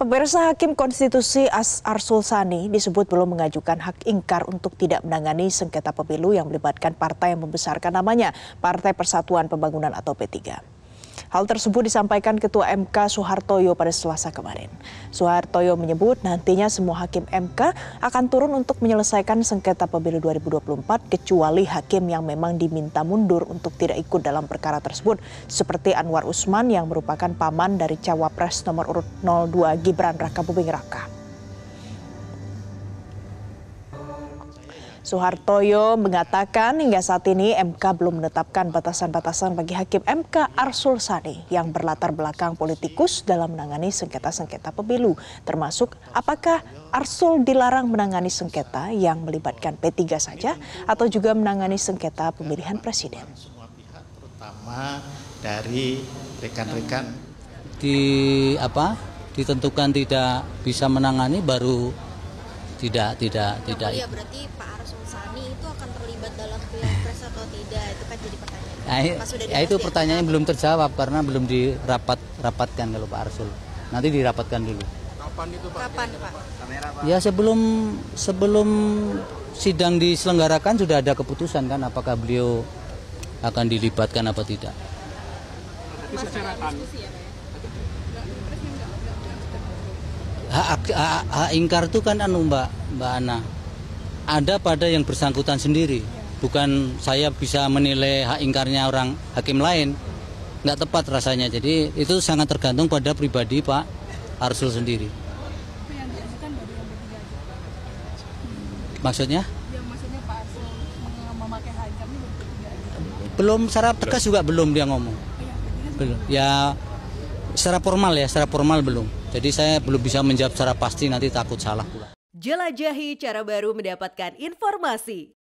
Pemirsa Hakim Konstitusi As Arsul Sani disebut belum mengajukan hak ingkar untuk tidak menangani sengketa pemilu yang melibatkan partai yang membesarkan namanya, Partai Persatuan Pembangunan atau P3. Hal tersebut disampaikan Ketua MK Soehartoyo pada Selasa kemarin. Soehartoyo menyebut nantinya semua hakim MK akan turun untuk menyelesaikan sengketa pemilu 2024 kecuali hakim yang memang diminta mundur untuk tidak ikut dalam perkara tersebut seperti Anwar Usman yang merupakan paman dari cawapres nomor urut 02 Gibran Raka Buming Raka. Suhartoyo mengatakan hingga saat ini MK belum menetapkan batasan-batasan bagi Hakim MK Arsul Sani yang berlatar belakang politikus dalam menangani sengketa-sengketa pemilu, termasuk apakah Arsul dilarang menangani sengketa yang melibatkan P3 saja atau juga menangani sengketa pemilihan presiden. Terutama dari rekan-rekan di apa ditentukan tidak bisa menangani baru tidak tidak tidak. Oh, iya, berarti Pak Arsul dalam pilpres atau tidak itu kan jadi pertanyaan. Nah, ya itu ya? pertanyaannya belum terjawab karena belum dirapat rapatkan kalau Pak Arsul. Nanti dirapatkan dulu. Kapan itu Pak? Kapan Pak? Ya sebelum sebelum sidang diselenggarakan sudah ada keputusan kan apakah beliau akan dilibatkan apa tidak. Ya, hak, hak, hak ingkar itu kan anu Mbak Mbak Ana ada pada yang bersangkutan sendiri. Iya bukan saya bisa menilai hak ingkarnya orang hakim lain. Nggak tepat rasanya. Jadi itu sangat tergantung pada pribadi Pak Arsul sendiri. Maksudnya? Ya, belum secara tegas juga belum dia ngomong oh, iya, belum ya secara formal ya secara formal belum jadi saya belum bisa menjawab secara pasti nanti takut salah pula jelajahi cara baru mendapatkan informasi